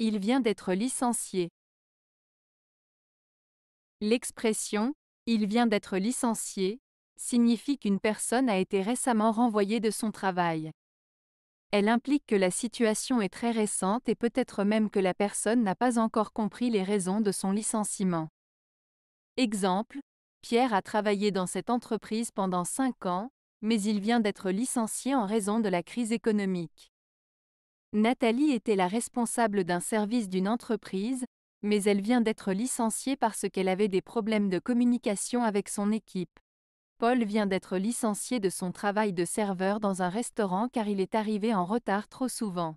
Il vient d'être licencié. L'expression il vient d'être licencié signifie qu'une personne a été récemment renvoyée de son travail. Elle implique que la situation est très récente et peut-être même que la personne n'a pas encore compris les raisons de son licenciement. Exemple, Pierre a travaillé dans cette entreprise pendant 5 ans, mais il vient d'être licencié en raison de la crise économique. Nathalie était la responsable d'un service d'une entreprise, mais elle vient d'être licenciée parce qu'elle avait des problèmes de communication avec son équipe. Paul vient d'être licencié de son travail de serveur dans un restaurant car il est arrivé en retard trop souvent.